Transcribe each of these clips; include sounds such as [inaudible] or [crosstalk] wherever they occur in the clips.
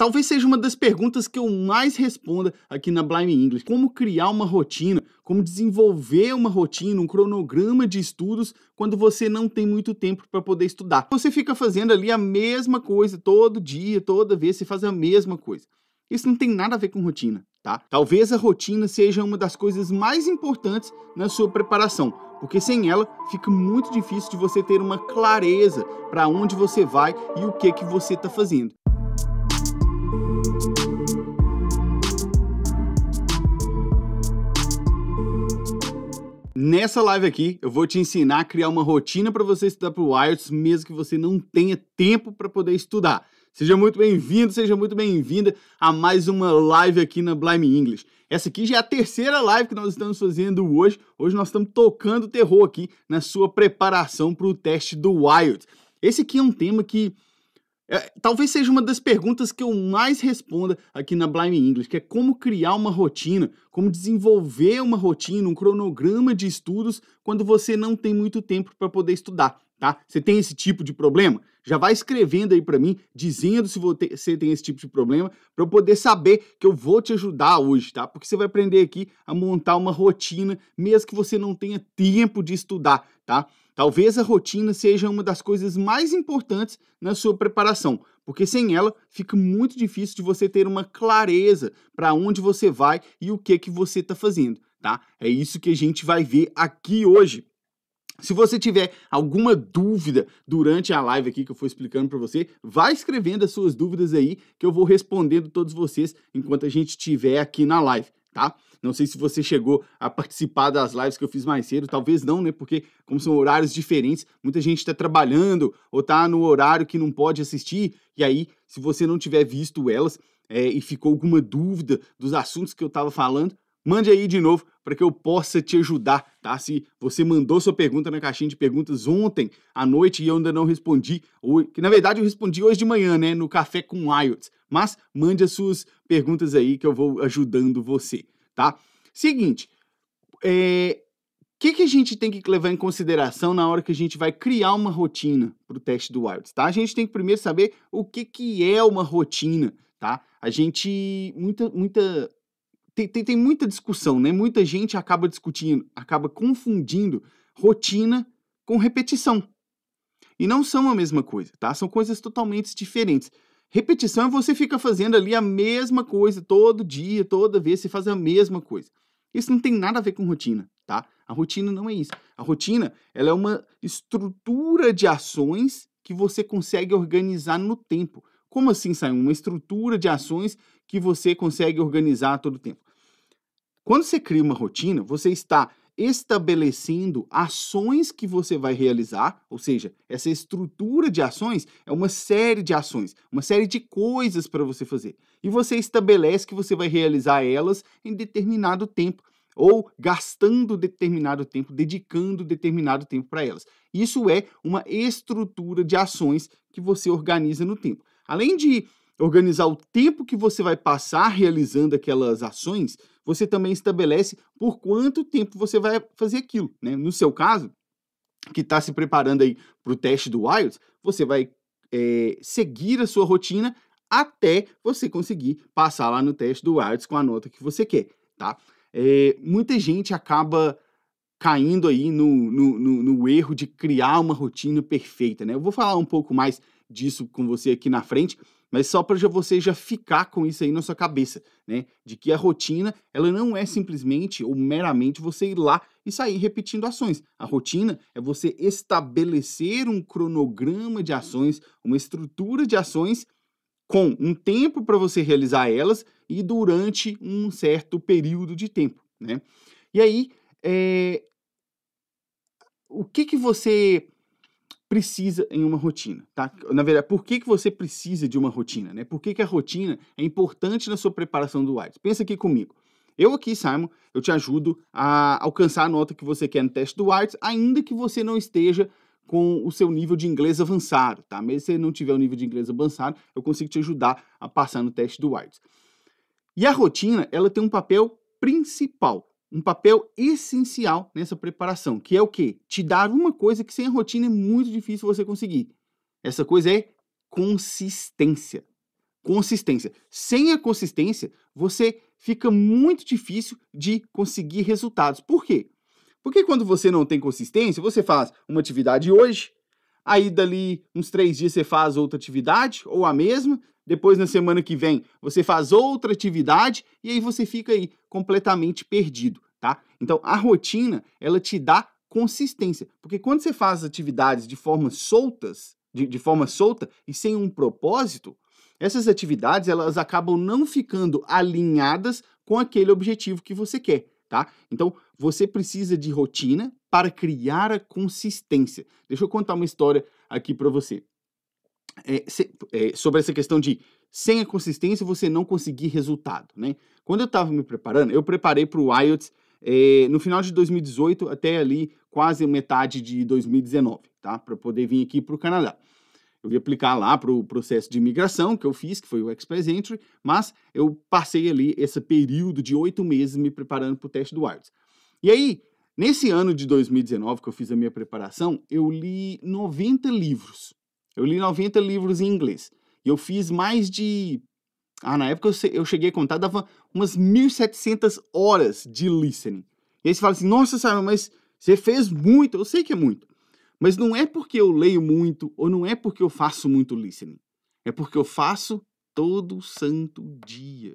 Talvez seja uma das perguntas que eu mais responda aqui na Blime English. Como criar uma rotina, como desenvolver uma rotina, um cronograma de estudos quando você não tem muito tempo para poder estudar. Você fica fazendo ali a mesma coisa todo dia, toda vez, você faz a mesma coisa. Isso não tem nada a ver com rotina, tá? Talvez a rotina seja uma das coisas mais importantes na sua preparação, porque sem ela fica muito difícil de você ter uma clareza para onde você vai e o que que você está fazendo. Nessa live aqui, eu vou te ensinar a criar uma rotina para você estudar para o IELTS, mesmo que você não tenha tempo para poder estudar. Seja muito bem-vindo, seja muito bem-vinda a mais uma live aqui na Blime English. Essa aqui já é a terceira live que nós estamos fazendo hoje. Hoje nós estamos tocando terror aqui na sua preparação para o teste do IELTS. Esse aqui é um tema que é, talvez seja uma das perguntas que eu mais responda aqui na Blime English, que é como criar uma rotina, como desenvolver uma rotina, um cronograma de estudos quando você não tem muito tempo para poder estudar, tá? Você tem esse tipo de problema? Já vai escrevendo aí para mim, dizendo se você tem esse tipo de problema, para eu poder saber que eu vou te ajudar hoje, tá? Porque você vai aprender aqui a montar uma rotina, mesmo que você não tenha tempo de estudar, tá? Talvez a rotina seja uma das coisas mais importantes na sua preparação, porque sem ela fica muito difícil de você ter uma clareza para onde você vai e o que que você está fazendo, tá? É isso que a gente vai ver aqui hoje. Se você tiver alguma dúvida durante a live aqui que eu for explicando para você, vai escrevendo as suas dúvidas aí que eu vou respondendo todos vocês enquanto a gente estiver aqui na live, tá? Não sei se você chegou a participar das lives que eu fiz mais cedo, talvez não, né? Porque como são horários diferentes, muita gente está trabalhando ou tá no horário que não pode assistir. E aí, se você não tiver visto elas é, e ficou alguma dúvida dos assuntos que eu estava falando, mande aí de novo para que eu possa te ajudar, tá? Se você mandou sua pergunta na caixinha de perguntas ontem à noite e eu ainda não respondi, ou que na verdade eu respondi hoje de manhã, né, no café com IELTS. Mas mande as suas perguntas aí que eu vou ajudando você, tá? Seguinte, é, o que, que a gente tem que levar em consideração na hora que a gente vai criar uma rotina para o teste do IELTS, tá? A gente tem que primeiro saber o que, que é uma rotina, tá? A gente, muita, muita tem, tem, tem muita discussão, né? Muita gente acaba discutindo, acaba confundindo rotina com repetição. E não são a mesma coisa, tá? São coisas totalmente diferentes. Repetição é você fica fazendo ali a mesma coisa todo dia, toda vez, você faz a mesma coisa. Isso não tem nada a ver com rotina, tá? A rotina não é isso. A rotina, ela é uma estrutura de ações que você consegue organizar no tempo. Como assim, Sai? Uma estrutura de ações que você consegue organizar todo o tempo. Quando você cria uma rotina, você está estabelecendo ações que você vai realizar, ou seja, essa estrutura de ações é uma série de ações, uma série de coisas para você fazer. E você estabelece que você vai realizar elas em determinado tempo ou gastando determinado tempo, dedicando determinado tempo para elas. Isso é uma estrutura de ações que você organiza no tempo. Além de organizar o tempo que você vai passar realizando aquelas ações, você também estabelece por quanto tempo você vai fazer aquilo. Né? No seu caso, que está se preparando aí para o teste do IELTS, você vai é, seguir a sua rotina até você conseguir passar lá no teste do IELTS com a nota que você quer, tá? É, muita gente acaba caindo aí no no, no, no erro de criar uma rotina perfeita, né? Eu vou falar um pouco mais disso com você aqui na frente, mas só para você já ficar com isso aí na sua cabeça, né? De que a rotina, ela não é simplesmente ou meramente você ir lá e sair repetindo ações. A rotina é você estabelecer um cronograma de ações, uma estrutura de ações com um tempo para você realizar elas e durante um certo período de tempo, né? E aí, é... o que que você precisa em uma rotina, tá? Na verdade, por que, que você precisa de uma rotina, né? Por que, que a rotina é importante na sua preparação do IELTS? Pensa aqui comigo. Eu aqui, Simon, eu te ajudo a alcançar a nota que você quer no teste do IELTS, ainda que você não esteja com o seu nível de inglês avançado, tá? Mesmo se você não tiver o um nível de inglês avançado, eu consigo te ajudar a passar no teste do IELTS. E a rotina, ela tem um papel principal um papel essencial nessa preparação, que é o quê? Te dar uma coisa que sem a rotina é muito difícil você conseguir. Essa coisa é consistência. Consistência. Sem a consistência, você fica muito difícil de conseguir resultados. Por quê? Porque quando você não tem consistência, você faz uma atividade hoje, aí dali uns três dias você faz outra atividade ou a mesma, depois, na semana que vem, você faz outra atividade e aí você fica aí completamente perdido, tá? Então, a rotina, ela te dá consistência. Porque quando você faz atividades de forma soltas, de, de forma solta e sem um propósito, essas atividades, elas acabam não ficando alinhadas com aquele objetivo que você quer. Tá? Então, você precisa de rotina para criar a consistência. Deixa eu contar uma história aqui para você é, se, é, sobre essa questão de sem a consistência você não conseguir resultado, né? Quando eu estava me preparando, eu preparei para o IELTS é, no final de 2018 até ali quase metade de 2019, tá? Para poder vir aqui para o Canadá. Eu ia aplicar lá para o processo de imigração que eu fiz, que foi o Express Entry, mas eu passei ali esse período de oito meses me preparando para o teste do IELTS. E aí, nesse ano de 2019 que eu fiz a minha preparação, eu li 90 livros eu li 90 livros em inglês. E eu fiz mais de. Ah, na época eu cheguei a contar, dava umas 1.700 horas de listening. E aí você fala assim: nossa, Simon, mas você fez muito. Eu sei que é muito. Mas não é porque eu leio muito ou não é porque eu faço muito listening. É porque eu faço todo santo dia.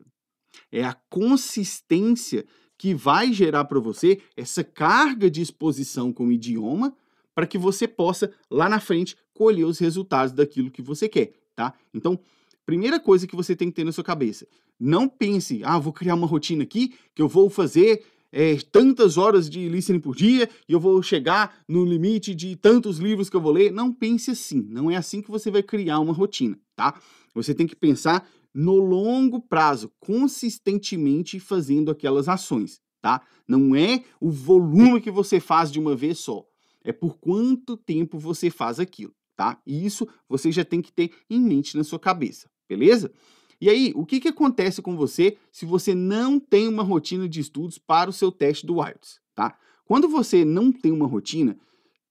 É a consistência que vai gerar para você essa carga de exposição com o idioma para que você possa, lá na frente, colher os resultados daquilo que você quer, tá? Então, primeira coisa que você tem que ter na sua cabeça, não pense, ah, vou criar uma rotina aqui que eu vou fazer é, tantas horas de listening por dia e eu vou chegar no limite de tantos livros que eu vou ler. Não pense assim, não é assim que você vai criar uma rotina, tá? Você tem que pensar no longo prazo, consistentemente fazendo aquelas ações, tá? Não é o volume que você faz de uma vez só, é por quanto tempo você faz aquilo tá? E isso você já tem que ter em mente na sua cabeça, beleza? E aí, o que, que acontece com você se você não tem uma rotina de estudos para o seu teste do IELTS, tá? Quando você não tem uma rotina,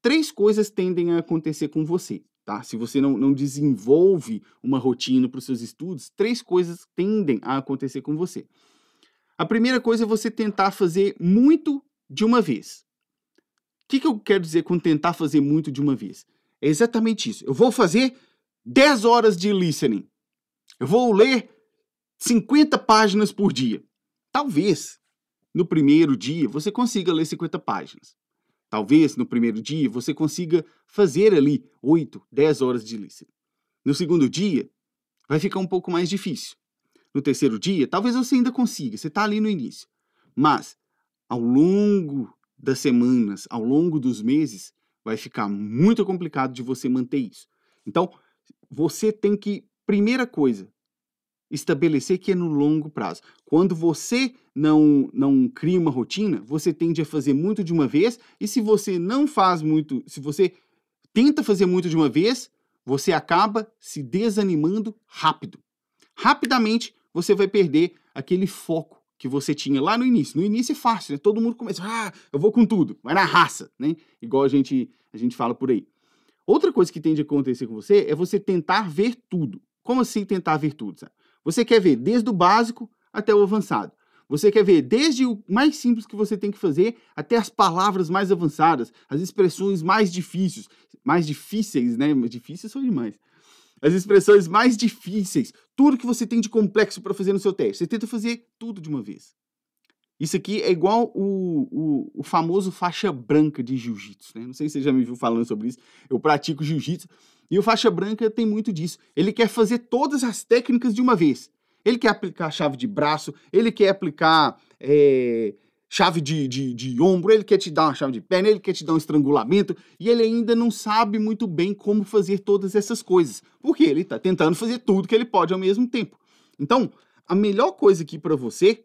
três coisas tendem a acontecer com você, tá? Se você não, não desenvolve uma rotina para os seus estudos, três coisas tendem a acontecer com você. A primeira coisa é você tentar fazer muito de uma vez. O que, que eu quero dizer com tentar fazer muito de uma vez? É exatamente isso. Eu vou fazer 10 horas de listening. Eu vou ler 50 páginas por dia. Talvez no primeiro dia você consiga ler 50 páginas. Talvez no primeiro dia você consiga fazer ali 8, 10 horas de listening. No segundo dia, vai ficar um pouco mais difícil. No terceiro dia, talvez você ainda consiga, você está ali no início. Mas, ao longo das semanas, ao longo dos meses, vai ficar muito complicado de você manter isso. Então, você tem que, primeira coisa, estabelecer que é no longo prazo. Quando você não não cria uma rotina, você tende a fazer muito de uma vez, e se você não faz muito, se você tenta fazer muito de uma vez, você acaba se desanimando rápido. Rapidamente você vai perder aquele foco que você tinha lá no início. No início é fácil, né? Todo mundo começa, ah, eu vou com tudo, vai na raça, né? Igual a gente, a gente fala por aí. Outra coisa que tende a acontecer com você é você tentar ver tudo. Como assim tentar ver tudo? Sabe? Você quer ver desde o básico até o avançado. Você quer ver desde o mais simples que você tem que fazer até as palavras mais avançadas, as expressões mais difíceis, mais difíceis, né? Difíceis são demais as expressões mais difíceis, tudo que você tem de complexo para fazer no seu teste. Você tenta fazer tudo de uma vez. Isso aqui é igual o, o, o famoso faixa branca de jiu-jitsu, né? Não sei se você já me viu falando sobre isso. Eu pratico jiu-jitsu e o faixa branca tem muito disso. Ele quer fazer todas as técnicas de uma vez. Ele quer aplicar chave de braço, ele quer aplicar é, chave de, de, de ombro, ele quer te dar uma chave de perna, ele quer te dar um estrangulamento, e ele ainda não sabe muito bem como fazer todas essas coisas, porque ele está tentando fazer tudo que ele pode ao mesmo tempo. Então, a melhor coisa aqui para você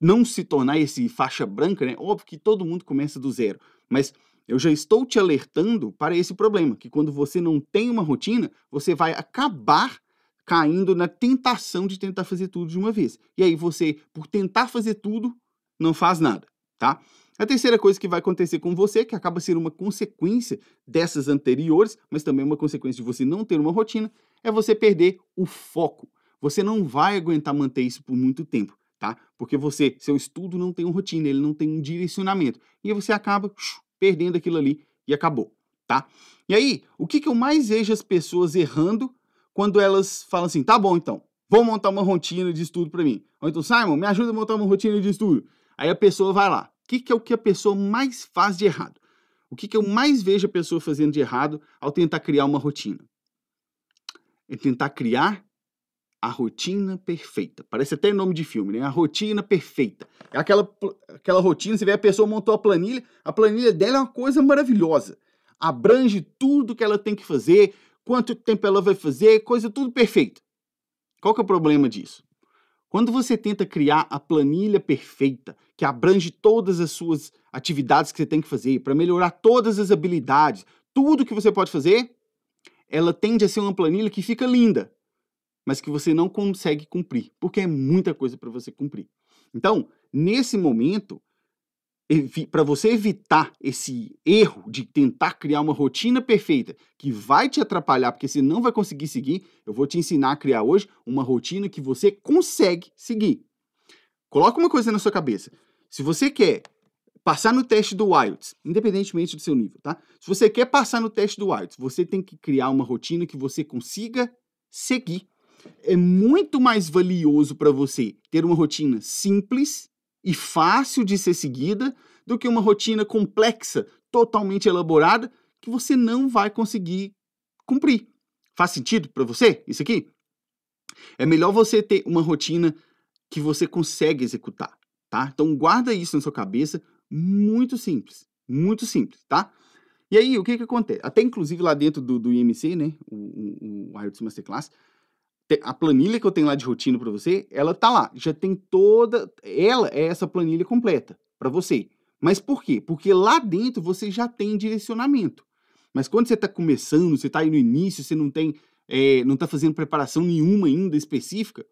não se tornar esse faixa branca, né? Óbvio que todo mundo começa do zero, mas eu já estou te alertando para esse problema, que quando você não tem uma rotina, você vai acabar caindo na tentação de tentar fazer tudo de uma vez. E aí você, por tentar fazer tudo, não faz nada, tá? A terceira coisa que vai acontecer com você, que acaba sendo uma consequência dessas anteriores, mas também uma consequência de você não ter uma rotina, é você perder o foco. Você não vai aguentar manter isso por muito tempo, tá? Porque você, seu estudo não tem uma rotina, ele não tem um direcionamento. E você acaba perdendo aquilo ali e acabou, tá? E aí, o que, que eu mais vejo as pessoas errando quando elas falam assim, tá bom então, vou montar uma rotina de estudo para mim. Ou então, Simon, me ajuda a montar uma rotina de estudo. Aí a pessoa vai lá. O que, que é o que a pessoa mais faz de errado? O que, que eu mais vejo a pessoa fazendo de errado ao tentar criar uma rotina? É tentar criar a rotina perfeita. Parece até nome de filme, né? A rotina perfeita. É aquela, aquela rotina, você vê a pessoa montou a planilha, a planilha dela é uma coisa maravilhosa. Abrange tudo que ela tem que fazer, quanto tempo ela vai fazer, coisa tudo perfeita. Qual que é o problema disso? Quando você tenta criar a planilha perfeita, que abrange todas as suas atividades que você tem que fazer, para melhorar todas as habilidades, tudo que você pode fazer, ela tende a ser uma planilha que fica linda, mas que você não consegue cumprir, porque é muita coisa para você cumprir. Então, nesse momento, para você evitar esse erro de tentar criar uma rotina perfeita que vai te atrapalhar porque você não vai conseguir seguir, eu vou te ensinar a criar hoje uma rotina que você consegue seguir. Coloca uma coisa na sua cabeça. Se você quer passar no teste do IELTS, independentemente do seu nível, tá? Se você quer passar no teste do IELTS, você tem que criar uma rotina que você consiga seguir. É muito mais valioso para você ter uma rotina simples e fácil de ser seguida do que uma rotina complexa, totalmente elaborada, que você não vai conseguir cumprir. Faz sentido para você isso aqui? É melhor você ter uma rotina que você consegue executar, tá? Então guarda isso na sua cabeça, muito simples, muito simples, tá? E aí, o que que acontece? Até inclusive lá dentro do, do IMC, né, o, o, o IELTS Masterclass, a planilha que eu tenho lá de rotina para você, ela tá lá, já tem toda, ela é essa planilha completa para você. Mas por quê? Porque lá dentro você já tem direcionamento. Mas quando você está começando, você está aí no início, você não tem, é, não está fazendo preparação nenhuma ainda específica,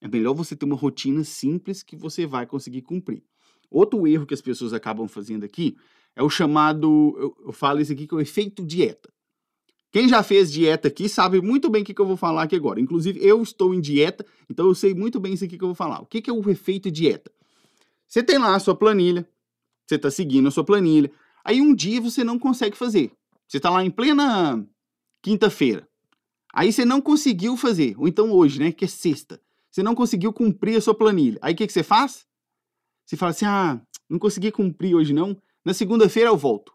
é melhor você ter uma rotina simples que você vai conseguir cumprir. Outro erro que as pessoas acabam fazendo aqui é o chamado, eu, eu falo isso aqui que é o efeito dieta. Quem já fez dieta aqui sabe muito bem o que, que eu vou falar aqui agora. Inclusive, eu estou em dieta, então eu sei muito bem isso aqui que eu vou falar. O que, que é o efeito dieta? Você tem lá a sua planilha, você está seguindo a sua planilha, aí um dia você não consegue fazer. Você está lá em plena quinta-feira. Aí você não conseguiu fazer, ou então hoje, né, que é sexta. Você não conseguiu cumprir a sua planilha. Aí o que, que você faz? Você fala assim: ah, não consegui cumprir hoje não, na segunda-feira eu volto.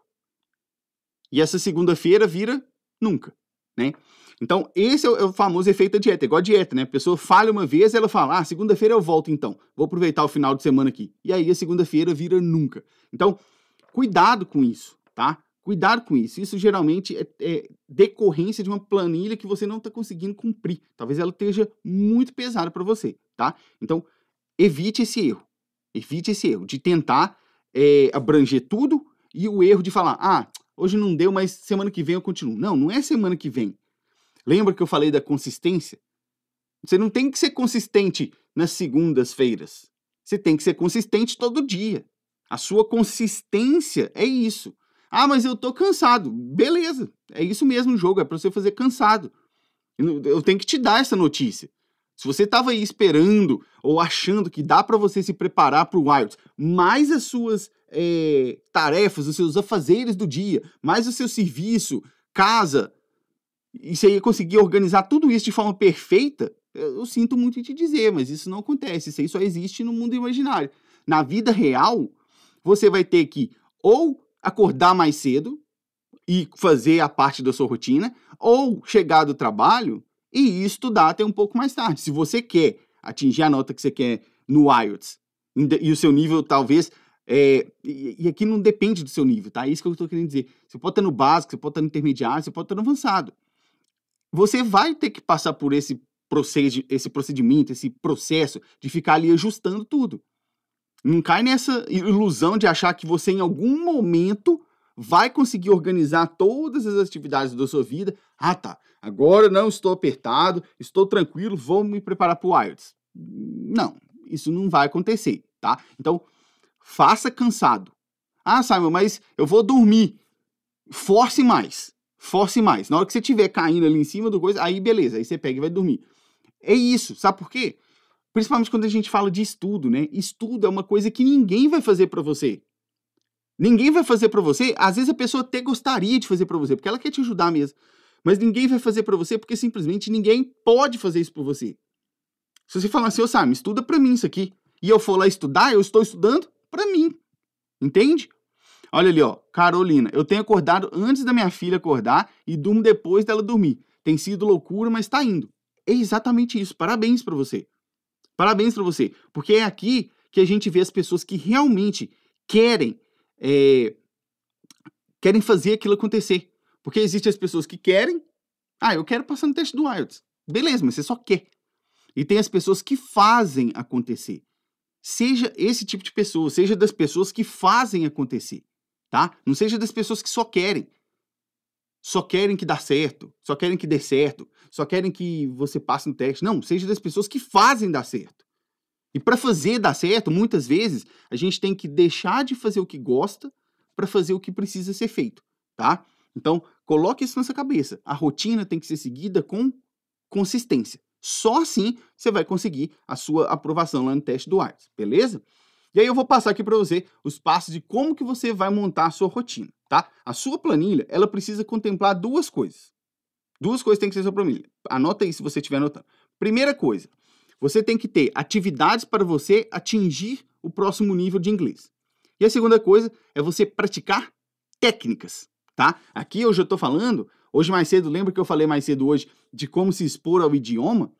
E essa segunda-feira vira Nunca, né? Então, esse é, é o, famoso efeito da dieta, é igual a dieta, né? A pessoa falha uma vez, ela fala, ah, segunda-feira eu volto então, vou aproveitar o final de semana aqui. E aí a segunda-feira vira nunca. Então, cuidado com isso, tá? Cuidado com isso. Isso geralmente é, é decorrência de uma planilha que você não está conseguindo cumprir. Talvez ela esteja muito pesada para você, tá? Então, evite esse erro. Evite esse erro de tentar é, abranger tudo e o erro de falar, ah, Hoje não deu, mas semana que vem eu continuo. Não, não é semana que vem. Lembra que eu falei da consistência? Você não tem que ser consistente nas segundas-feiras. Você tem que ser consistente todo dia. A sua consistência é isso. Ah, mas eu tô cansado. Beleza, é isso mesmo o jogo, é para você fazer cansado. Eu tenho que te dar essa notícia. Se você estava aí esperando ou achando que dá para você se preparar para o Wilds, mais as suas é, tarefas, os seus afazeres do dia, mais o seu serviço, casa, e você ia conseguir organizar tudo isso de forma perfeita, eu, sinto muito em te dizer, mas isso não acontece. Isso aí só existe no mundo imaginário. Na vida real, você vai ter que ou acordar mais cedo e fazer a parte da sua rotina, ou chegar do trabalho e estudar até um pouco mais tarde. Se você quer atingir a nota que você quer no IELTS e o seu nível talvez é, e aqui não depende do seu nível, tá? É isso que eu estou querendo dizer. Você pode estar no básico, você pode estar no intermediário, você pode estar no avançado. Você vai ter que passar por esse, procedi esse procedimento, esse processo de ficar ali ajustando tudo. Não cai nessa ilusão de achar que você, em algum momento, vai conseguir organizar todas as atividades da sua vida ah, tá. Agora não estou apertado, estou tranquilo, vou me preparar para o Wilds. Não, isso não vai acontecer, tá? Então, faça cansado. Ah, Simon, mas eu vou dormir. Force mais. Force mais. Na hora que você estiver caindo ali em cima do coisa, aí beleza, aí você pega e vai dormir. É isso, sabe por quê? Principalmente quando a gente fala de estudo, né? Estudo é uma coisa que ninguém vai fazer para você. Ninguém vai fazer para você. Às vezes a pessoa até gostaria de fazer para você, porque ela quer te ajudar mesmo. Mas ninguém vai fazer para você porque simplesmente ninguém pode fazer isso por você. Se você falar assim, ô oh, Sam, estuda para mim isso aqui, e eu for lá estudar, eu estou estudando para mim. Entende? Olha ali, ó. Carolina, eu tenho acordado antes da minha filha acordar e durmo depois dela dormir. Tem sido loucura, mas tá indo. É exatamente isso. Parabéns para você. Parabéns para você. Porque é aqui que a gente vê as pessoas que realmente querem é, querem fazer aquilo acontecer. Porque existem as pessoas que querem. Ah, eu quero passar no teste do IELTS. Beleza, mas você só quer. E tem as pessoas que fazem acontecer. Seja esse tipo de pessoa, seja das pessoas que fazem acontecer, tá? Não seja das pessoas que só querem. Só querem que dá certo, só querem que dê certo, só querem que você passe no teste. Não, seja das pessoas que fazem dar certo. E para fazer dar certo, muitas vezes a gente tem que deixar de fazer o que gosta para fazer o que precisa ser feito, tá? Então, coloque isso na sua cabeça. A rotina tem que ser seguida com consistência. Só assim você vai conseguir a sua aprovação lá no teste do IELTS, beleza? E aí eu vou passar aqui para você os passos de como que você vai montar a sua rotina, tá? A sua planilha, ela precisa contemplar duas coisas. Duas coisas tem que ser sua planilha. Anota aí se você estiver anotando. Primeira coisa, você tem que ter atividades para você atingir o próximo nível de inglês. E a segunda coisa é você praticar técnicas tá? Aqui hoje eu estou falando, hoje mais cedo, lembra que eu falei mais cedo hoje de como se expor ao idioma?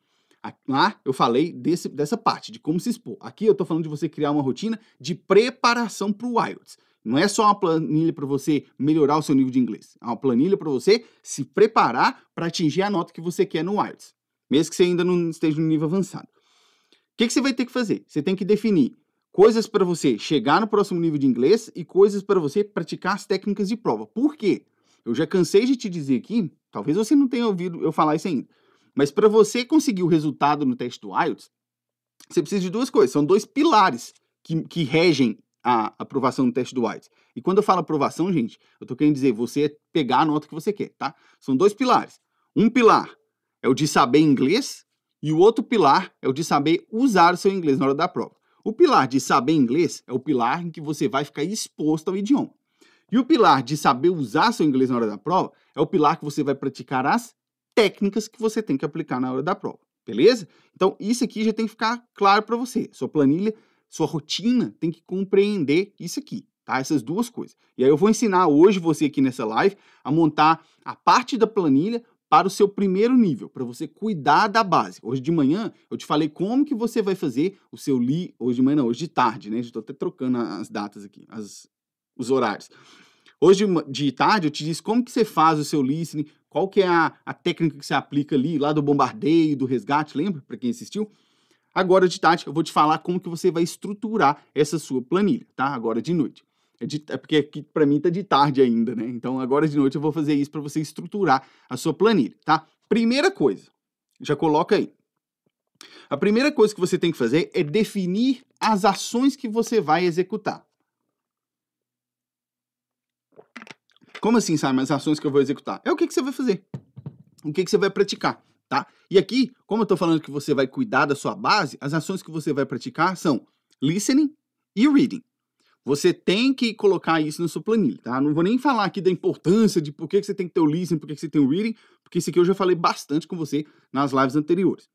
Lá eu falei desse, dessa parte, de como se expor. Aqui eu estou falando de você criar uma rotina de preparação para o IELTS. Não é só uma planilha para você melhorar o seu nível de inglês. É uma planilha para você se preparar para atingir a nota que você quer no IELTS. Mesmo que você ainda não esteja no nível avançado. O que, que você vai ter que fazer? Você tem que definir coisas para você chegar no próximo nível de inglês e coisas para você praticar as técnicas de prova. Por quê? Eu já cansei de te dizer aqui, talvez você não tenha ouvido eu falar isso ainda, mas para você conseguir o resultado no teste do IELTS, você precisa de duas coisas, são dois pilares que, que regem a aprovação do teste do IELTS. E quando eu falo aprovação, gente, eu estou querendo dizer você é pegar a nota que você quer, tá? São dois pilares. Um pilar é o de saber inglês e o outro pilar é o de saber usar o seu inglês na hora da prova. O pilar de saber inglês é o pilar em que você vai ficar exposto ao idioma. E o pilar de saber usar seu inglês na hora da prova é o pilar que você vai praticar as técnicas que você tem que aplicar na hora da prova, beleza? Então, isso aqui já tem que ficar claro para você. Sua planilha, sua rotina tem que compreender isso aqui, tá? Essas duas coisas. E aí eu vou ensinar hoje você aqui nessa live a montar a parte da planilha para o seu primeiro nível, para você cuidar da base. Hoje de manhã eu te falei como que você vai fazer o seu li hoje de manhã, não, hoje de tarde, né? Estou até trocando as datas aqui, as, os horários. Hoje de tarde eu te disse como que você faz o seu listening, qual que é a, a técnica que você aplica ali, lá do bombardeio, do resgate, lembra? Para quem assistiu. Agora de tarde eu vou te falar como que você vai estruturar essa sua planilha, tá? Agora de noite. É, de, é porque aqui para mim tá de tarde ainda, né? Então agora de noite eu vou fazer isso para você estruturar a sua planilha, tá? Primeira coisa, já coloca aí. A primeira coisa que você tem que fazer é definir as ações que você vai executar. Como assim, Simon, as ações que eu vou executar? É o que, que você vai fazer, o que, que você vai praticar, tá? E aqui, como eu estou falando que você vai cuidar da sua base, as ações que você vai praticar são listening e reading. Você tem que colocar isso na sua planilha, tá? Não vou nem falar aqui da importância de por que, você tem que ter o listening, por que, que você tem o reading, porque isso aqui eu já falei bastante com você nas lives anteriores.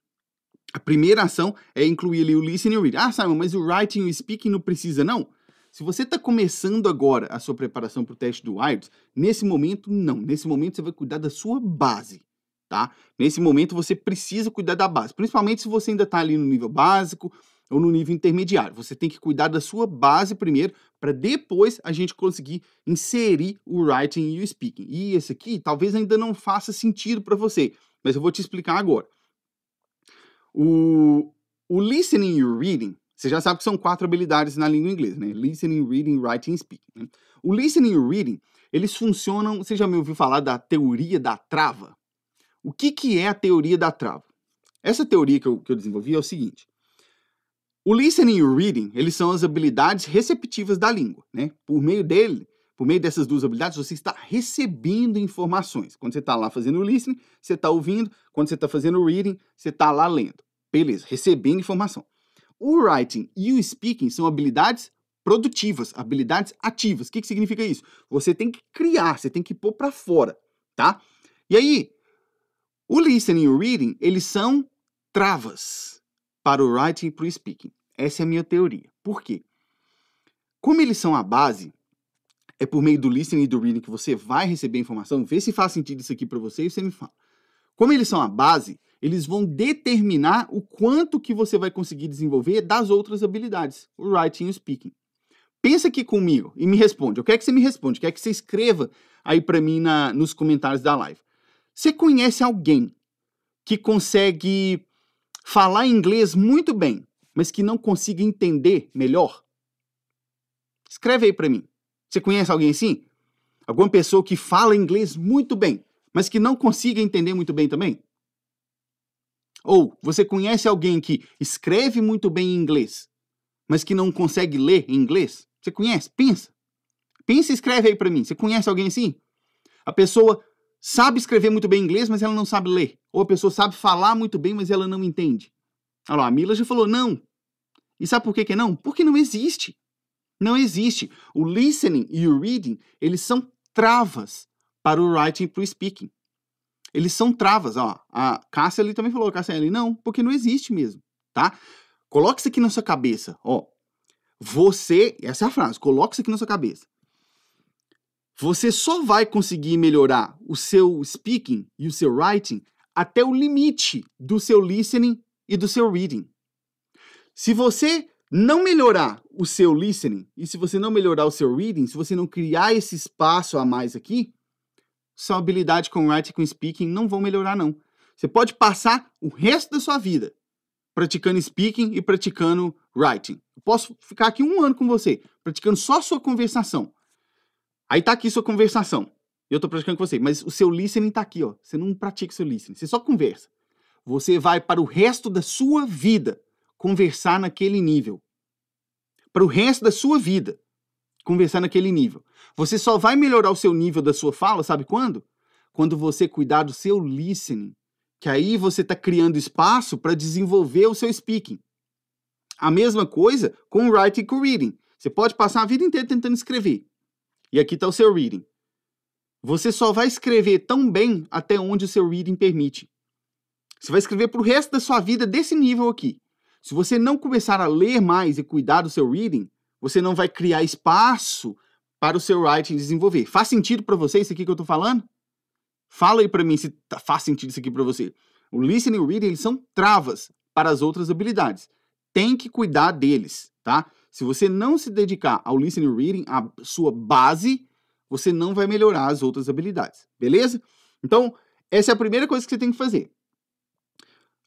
A primeira ação é incluir ali o listening e o reading. Ah, Simon, mas o writing e o speaking não precisa, não? Se você está começando agora a sua preparação para o teste do IELTS, nesse momento, não. Nesse momento, você vai cuidar da sua base, tá? Nesse momento, você precisa cuidar da base, principalmente se você ainda está ali no nível básico, ou no nível intermediário. Você tem que cuidar da sua base primeiro, para depois a gente conseguir inserir o writing e o speaking. E esse aqui talvez ainda não faça sentido para você, mas eu vou te explicar agora. O, o listening e o reading, você já sabe que são quatro habilidades na língua inglesa, né? Listening, reading, writing e speaking. Né? O listening e o reading, eles funcionam, você já me ouviu falar da teoria da trava? O que, que é a teoria da trava? Essa teoria que eu, que eu desenvolvi é o seguinte: o listening e o reading, eles são as habilidades receptivas da língua, né? Por meio dele, por meio dessas duas habilidades, você está recebendo informações. Quando você está lá fazendo o listening, você está ouvindo. Quando você está fazendo o reading, você está lá lendo. Beleza, recebendo informação. O writing e o speaking são habilidades produtivas, habilidades ativas. O que, que significa isso? Você tem que criar, você tem que pôr para fora, tá? E aí, o listening e o reading, eles são travas para o writing e para o speaking. Essa é a minha teoria. Por quê? Como eles são a base, é por meio do listening e do reading que você vai receber a informação, vê se faz sentido isso aqui para você e você me fala. Como eles são a base, eles vão determinar o quanto que você vai conseguir desenvolver das outras habilidades, o writing e o speaking. Pensa aqui comigo e me responde. Eu quero que você me responda, quero que você escreva aí para mim na, nos comentários da live. Você conhece alguém que consegue falar inglês muito bem, mas que não consiga entender melhor? Escreve aí para mim. Você conhece alguém assim? Alguma pessoa que fala inglês muito bem, mas que não consiga entender muito bem também? Ou você conhece alguém que escreve muito bem em inglês, mas que não consegue ler em inglês? Você conhece? Pensa. Pensa e escreve aí para mim. Você conhece alguém assim? A pessoa sabe escrever muito bem inglês, mas ela não sabe ler. Ou a pessoa sabe falar muito bem, mas ela não entende. Olha lá, a Mila já falou não. E sabe por que, que não? Porque não existe. Não existe. O listening e o reading, eles são travas para o writing e para o speaking. Eles são travas, ó. A Cássia ali também falou, Cássia ali, não, porque não existe mesmo, tá? Coloque isso aqui na sua cabeça, ó. Você, essa é a frase, coloque isso aqui na sua cabeça. Você só vai conseguir melhorar o seu speaking e o seu writing até o limite do seu listening e do seu reading. Se você não melhorar o seu listening e se você não melhorar o seu reading, se você não criar esse espaço a mais aqui, sua habilidade com writing e com speaking não vão melhorar não. Você pode passar o resto da sua vida praticando speaking e praticando writing. Eu posso ficar aqui um ano com você praticando só a sua conversação. Aí tá aqui sua conversação. Eu tô praticando com você, mas o seu listening tá aqui, ó. Você não pratica o seu listening, você só conversa. Você vai para o resto da sua vida conversar naquele nível. Para o resto da sua vida, conversar naquele nível. Você só vai melhorar o seu nível da sua fala, sabe quando? Quando você cuidar do seu listening, que aí você está criando espaço para desenvolver o seu speaking. A mesma coisa com o writing e com o reading. Você pode passar a vida inteira tentando escrever. E aqui está o seu reading. Você só vai escrever tão bem até onde o seu reading permite. Você vai escrever para o resto da sua vida desse nível aqui. Se você não começar a ler mais e cuidar do seu reading, você não vai criar espaço para o seu writing desenvolver. Faz sentido para você isso aqui que eu estou falando? Fala aí para mim se tá, faz sentido isso aqui para você. O listening e o reading eles são travas para as outras habilidades. Tem que cuidar deles, tá? Se você não se dedicar ao listening e reading, a sua base, você não vai melhorar as outras habilidades, beleza? Então, essa é a primeira coisa que você tem que fazer.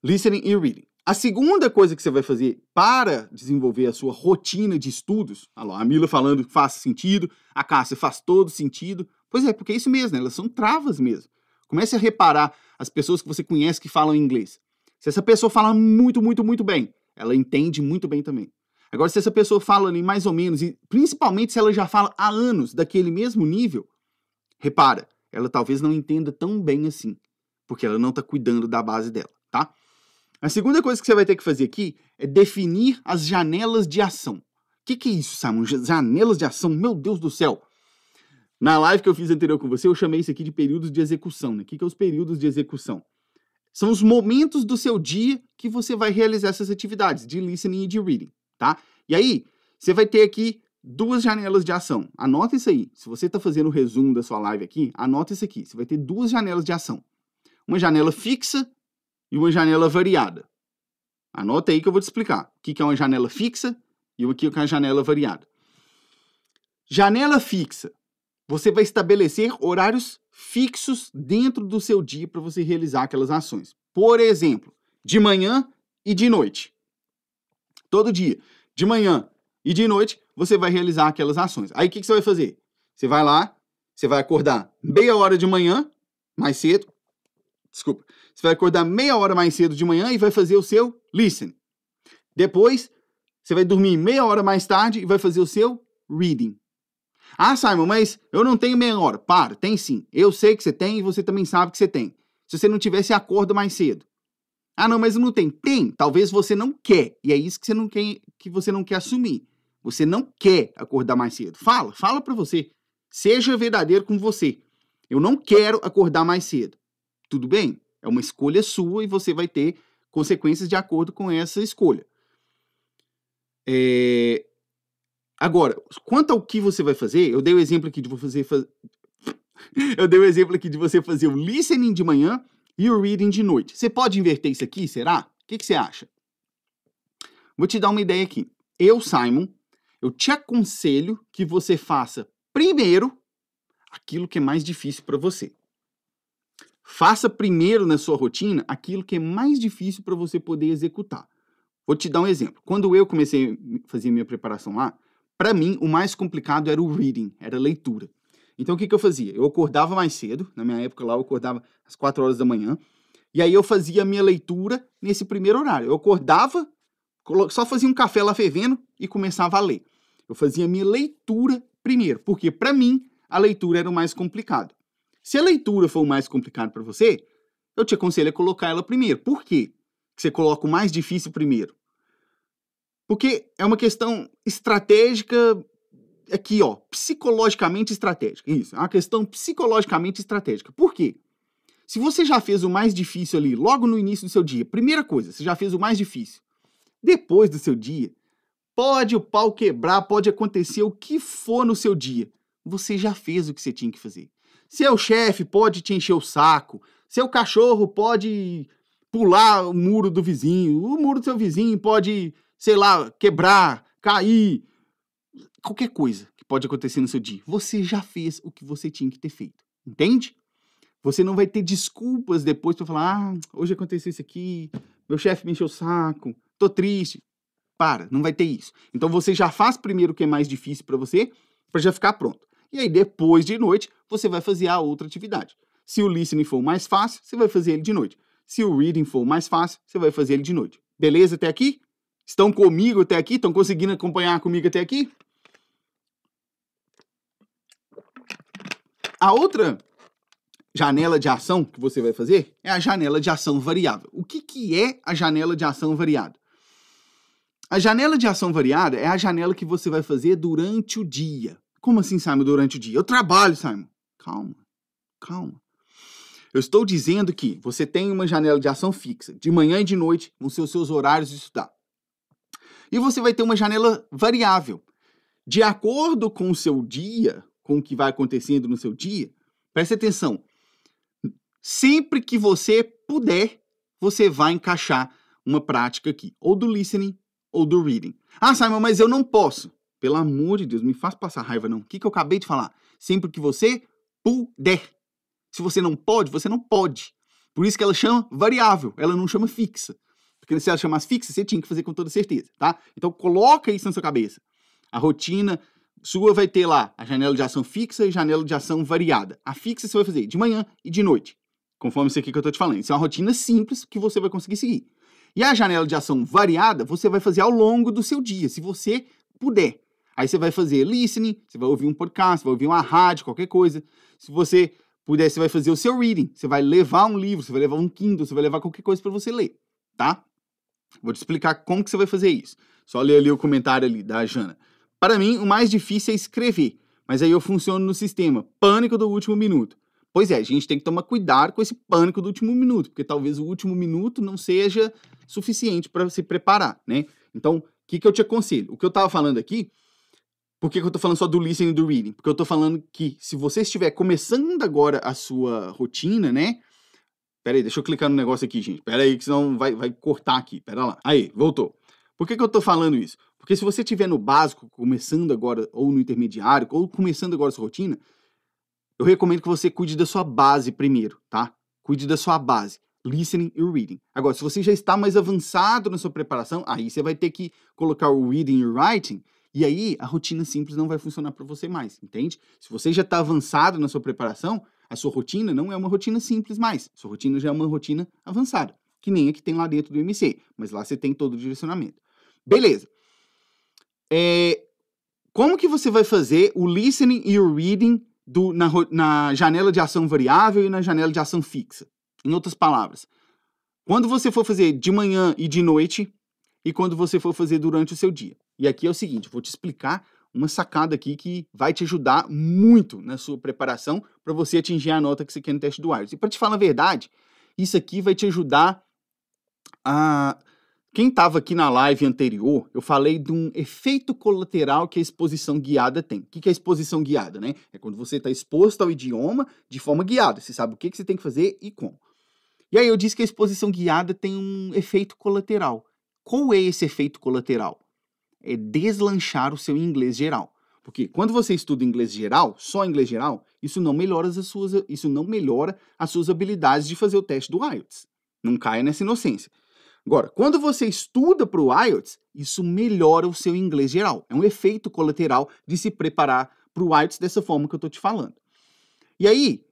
Listening e reading. A segunda coisa que você vai fazer para desenvolver a sua rotina de estudos, a Mila falando que faz sentido, a Cássia faz todo sentido. Pois é, porque é isso mesmo, né, elas são travas mesmo. Comece a reparar as pessoas que você conhece que falam inglês. Se essa pessoa fala muito, muito, muito bem, ela entende muito bem também. Agora, se essa pessoa fala ali mais ou menos, e principalmente se ela já fala há anos daquele mesmo nível, repara, ela talvez não entenda tão bem assim, porque ela não está cuidando da base dela, tá? A segunda coisa que você vai ter que fazer aqui é definir as janelas de ação. O que, que, é isso, Simon? Janelas de ação? Meu Deus do céu! Na live que eu fiz anterior com você, eu chamei isso aqui de períodos de execução. Né? O que, que é os períodos de execução? São os momentos do seu dia que você vai realizar essas atividades de listening e de reading, tá? E aí, você vai ter aqui duas janelas de ação. Anota isso aí. Se você está fazendo o resumo da sua live aqui, anota isso aqui. Você vai ter duas janelas de ação. Uma janela fixa e uma janela variada. Anota aí que eu vou te explicar o que é uma janela fixa e o que é uma janela variada. Janela fixa. Você vai estabelecer horários fixos dentro do seu dia para você realizar aquelas ações. Por exemplo, de manhã e de noite. Todo dia, de manhã e de noite, você vai realizar aquelas ações. Aí o que, que você vai fazer? Você vai lá, você vai acordar meia hora de manhã, mais cedo, Desculpa. Você vai acordar meia hora mais cedo de manhã e vai fazer o seu listen. Depois, você vai dormir meia hora mais tarde e vai fazer o seu reading. Ah, Simon, mas eu não tenho meia hora. Para, tem sim. Eu sei que você tem e você também sabe que você tem. Se você não tivesse, acorda mais cedo. Ah, não, mas eu não tenho. Tem. Talvez você não quer. E é isso que você não quer, que você não quer assumir. Você não quer acordar mais cedo. Fala, fala para você. Seja verdadeiro com você. Eu não quero acordar mais cedo. Tudo bem, é uma escolha sua e você vai ter consequências de acordo com essa escolha. É... Agora, quanto ao que você vai fazer, eu dei o exemplo aqui de você fazer. [laughs] eu dei o exemplo aqui de você fazer o listening de manhã e o reading de noite. Você pode inverter isso aqui, será? O que, que você acha? Vou te dar uma ideia aqui. Eu, Simon, eu te aconselho que você faça primeiro aquilo que é mais difícil para você. Faça primeiro na sua rotina aquilo que é mais difícil para você poder executar. Vou te dar um exemplo. Quando eu comecei a fazer minha preparação lá, para mim o mais complicado era o reading, era a leitura. Então o que, que eu fazia? Eu acordava mais cedo, na minha época lá eu acordava às 4 horas da manhã, e aí eu fazia a minha leitura nesse primeiro horário. Eu acordava, só fazia um café lá fervendo e começava a ler. Eu fazia a minha leitura primeiro, porque para mim a leitura era o mais complicado. Se a leitura for o mais complicado para você, eu te aconselho a colocar ela primeiro. Por quê que você coloca o mais difícil primeiro? Porque é uma questão estratégica aqui, ó, psicologicamente estratégica. Isso, é uma questão psicologicamente estratégica. Por quê? Se você já fez o mais difícil ali logo no início do seu dia, primeira coisa, você já fez o mais difícil. Depois do seu dia, pode o pau quebrar, pode acontecer o que for no seu dia. Você já fez o que você tinha que fazer. Seu chefe pode te encher o saco, seu cachorro pode pular o muro do vizinho, o muro do seu vizinho pode, sei lá, quebrar, cair, qualquer coisa que pode acontecer no seu dia. Você já fez o que você tinha que ter feito, entende? Você não vai ter desculpas depois para falar: "Ah, hoje aconteceu isso aqui, meu chefe me encheu o saco, tô triste". Para, não vai ter isso. Então você já faz primeiro o que é mais difícil para você, para já ficar pronto. E aí, depois de noite, você vai fazer a outra atividade. Se o listening for mais fácil, você vai fazer ele de noite. Se o reading for mais fácil, você vai fazer ele de noite. Beleza até aqui? Estão comigo até aqui? Estão conseguindo acompanhar comigo até aqui? A outra janela de ação que você vai fazer é a janela de ação variável. O que, que é a janela de ação variada? A janela de ação variada é a janela que você vai fazer durante o dia. Como assim, Simon, durante o dia? Eu trabalho, Simon. Calma, calma. Eu estou dizendo que você tem uma janela de ação fixa, de manhã e de noite, nos seus, seus horários de estudar. E você vai ter uma janela variável. De acordo com o seu dia, com o que vai acontecendo no seu dia, preste atenção. Sempre que você puder, você vai encaixar uma prática aqui, ou do listening ou do reading. Ah, Simon, mas eu não posso. Pelo amor de Deus, me faz passar raiva, não. O que, que eu acabei de falar? Sempre que você puder. Se você não pode, você não pode. Por isso que ela chama variável, ela não chama fixa. Porque se ela chamasse fixa, você tinha que fazer com toda certeza, tá? Então coloca isso na sua cabeça. A rotina sua vai ter lá a janela de ação fixa e janela de ação variada. A fixa você vai fazer de manhã e de noite, conforme isso aqui que eu estou te falando. Isso é uma rotina simples que você vai conseguir seguir. E a janela de ação variada você vai fazer ao longo do seu dia, se você puder. Aí você vai fazer listening, você vai ouvir um podcast, vai ouvir uma rádio, qualquer coisa. Se você puder, você vai fazer o seu reading. Você vai levar um livro, você vai levar um Kindle, você vai levar qualquer coisa para você ler, tá? Vou te explicar como que você vai fazer isso. Só ler ali o comentário ali da Jana. Para mim, o mais difícil é escrever, mas aí eu funciono no sistema. Pânico do último minuto. Pois é, a gente tem que tomar cuidado com esse pânico do último minuto, porque talvez o último minuto não seja suficiente para se preparar, né? Então, o que, que eu te aconselho? O que eu estava falando aqui por que, que eu estou falando só do listening e do reading? Porque eu estou falando que se você estiver começando agora a sua rotina, né? Pera aí, deixa eu clicar no negócio aqui, gente. Pera aí, que senão vai, vai cortar aqui. Pera lá. Aí, voltou. Por que, que eu estou falando isso? Porque se você estiver no básico, começando agora, ou no intermediário, ou começando agora a sua rotina, eu recomendo que você cuide da sua base primeiro, tá? Cuide da sua base, listening e reading. Agora, se você já está mais avançado na sua preparação, aí você vai ter que colocar o reading e writing e aí a rotina simples não vai funcionar para você mais, entende? Se você já está avançado na sua preparação, a sua rotina não é uma rotina simples mais. Sua rotina já é uma rotina avançada, que nem a que tem lá dentro do MC, mas lá você tem todo o direcionamento. Beleza. É, como que você vai fazer o listening e o reading do, na, na janela de ação variável e na janela de ação fixa? Em outras palavras, quando você for fazer de manhã e de noite, e quando você for fazer durante o seu dia. E aqui é o seguinte, vou te explicar uma sacada aqui que vai te ajudar muito na sua preparação para você atingir a nota que você quer no teste do IELTS. E para te falar a verdade, isso aqui vai te ajudar a quem estava aqui na live anterior, eu falei de um efeito colateral que a exposição guiada tem. O que é a exposição guiada, né? É quando você está exposto ao idioma de forma guiada. Você sabe o que, que você tem que fazer e como. E aí eu disse que a exposição guiada tem um efeito colateral. Qual é esse efeito colateral? é deslanchar o seu inglês geral. Porque quando você estuda inglês geral, só inglês geral, isso não melhora as suas, isso não melhora as suas habilidades de fazer o teste do IELTS. Não caia nessa inocência. Agora, quando você estuda para o IELTS, isso melhora o seu inglês geral. É um efeito colateral de se preparar para o IELTS dessa forma que eu estou te falando. E aí,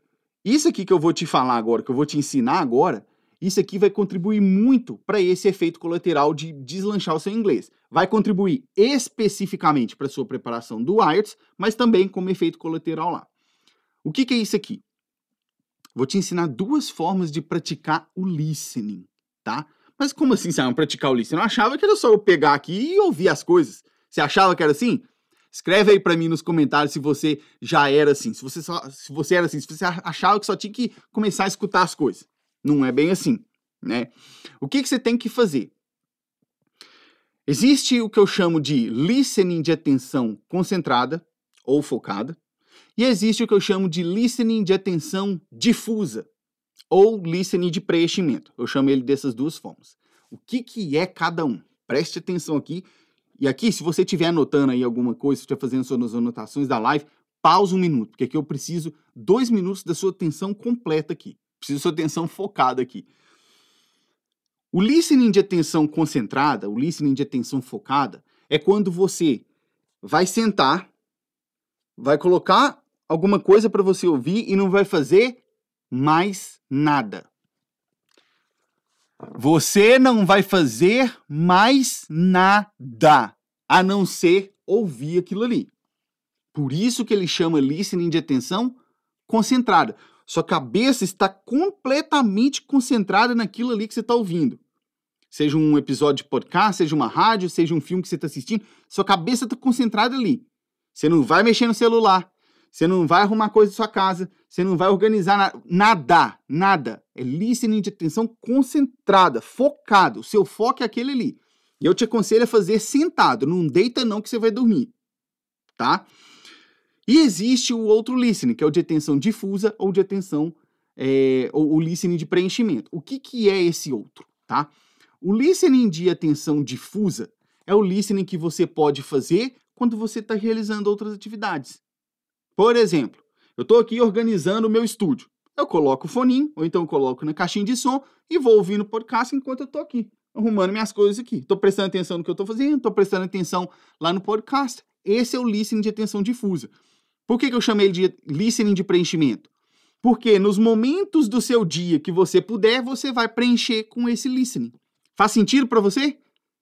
isso aqui que eu vou te falar agora, que eu vou te ensinar agora, isso aqui vai contribuir muito para esse efeito colateral de deslanchar o seu inglês. Vai contribuir especificamente para sua preparação do IELTS, mas também como efeito colateral lá. O que, que é isso aqui? Vou te ensinar duas formas de praticar o listening, tá? Mas como assim, Simon, praticar o listening? Eu achava que era só eu pegar aqui e ouvir as coisas. Você achava que era assim? Escreve aí para mim nos comentários se você já era assim, se você, só, se você era assim, se você achava que só tinha que começar a escutar as coisas. Não é bem assim, né? O que, que você tem que fazer? Existe o que eu chamo de listening de atenção concentrada ou focada, e existe o que eu chamo de listening de atenção difusa ou listening de preenchimento. Eu chamo ele dessas duas formas. O que, que é cada um? Preste atenção aqui. E aqui, se você estiver anotando aí alguma coisa, se estiver fazendo suas anotações da live, pausa um minuto, porque aqui eu preciso dois minutos da sua atenção completa aqui. Preciso sua atenção focada aqui. O listening de atenção concentrada, o listening de atenção focada, é quando você vai sentar, vai colocar alguma coisa para você ouvir e não vai fazer mais nada. Você não vai fazer mais nada a não ser ouvir aquilo ali. Por isso que ele chama listening de atenção concentrada. Sua cabeça está completamente concentrada naquilo ali que você está ouvindo. Seja um episódio de podcast, seja uma rádio, seja um filme que você está assistindo, sua cabeça está concentrada ali. Você não vai mexer no celular, você não vai arrumar coisa da sua casa, você não vai organizar na nada, nada. É listening de atenção concentrada, focado. O seu foco é aquele ali. E eu te aconselho a fazer sentado, não deita não que você vai dormir, tá? E existe o outro listening, que é o de atenção difusa ou de atenção, é, ou o listening de preenchimento. O que, que é esse outro, tá? O listening de atenção difusa é o listening que você pode fazer quando você está realizando outras atividades. Por exemplo, eu estou aqui organizando o meu estúdio. Eu coloco o foninho, ou então coloco na caixinha de som e vou ouvindo podcast enquanto eu estou aqui, arrumando minhas coisas aqui. Estou prestando atenção no que eu estou fazendo, estou prestando atenção lá no podcast. Esse é o listening de atenção difusa. Por que, que eu chamei de listening de preenchimento? Porque nos momentos do seu dia que você puder, você vai preencher com esse listening. Faz sentido para você?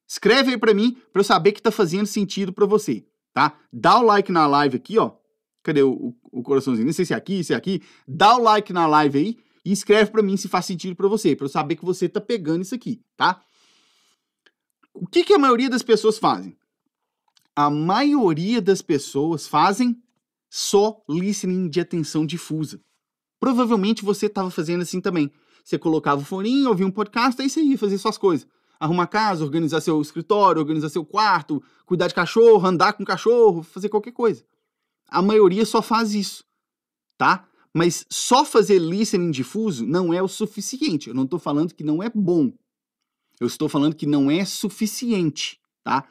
Escreve aí para mim para eu saber que tá fazendo sentido para você, tá? Dá o like na live aqui, ó. Cadê o, o, o coraçãozinho? Não sei se é aqui, se é aqui. Dá o like na live aí e escreve para mim se faz sentido para você, para eu saber que você tá pegando isso aqui, tá? O que, que a maioria das pessoas fazem? A maioria das pessoas fazem só listening de atenção difusa. Provavelmente você estava fazendo assim também. Você colocava o forinho, ouvia um podcast, aí você ia fazer suas coisas. Arrumar casa, organizar seu escritório, organizar seu quarto, cuidar de cachorro, andar com cachorro, fazer qualquer coisa. A maioria só faz isso, tá? Mas só fazer listening difuso não é o suficiente. Eu não estou falando que não é bom. Eu estou falando que não é suficiente, tá?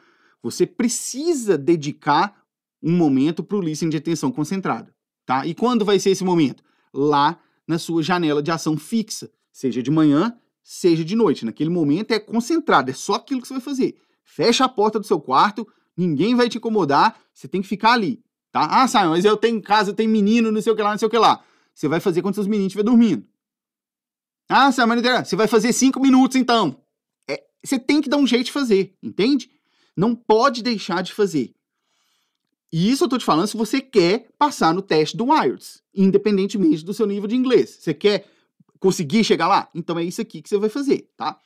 Você precisa dedicar um momento para o listening de atenção concentrada. Tá? E quando vai ser esse momento? Lá na sua janela de ação fixa, seja de manhã, seja de noite. Naquele momento é concentrado, é só aquilo que você vai fazer. Fecha a porta do seu quarto, ninguém vai te incomodar, você tem que ficar ali. Tá? Ah, Simon, mas eu tenho em casa, eu tenho menino, não sei o que lá, não sei o que lá. Você vai fazer quando seus meninos estiverem dormindo. Ah, Simon, você vai fazer cinco minutos então. É, você tem que dar um jeito de fazer, entende? Não pode deixar de fazer. E isso eu tô te falando se você quer passar no teste do IELTS, independentemente do seu nível de inglês. Você quer conseguir chegar lá? Então é isso aqui que você vai fazer, tá?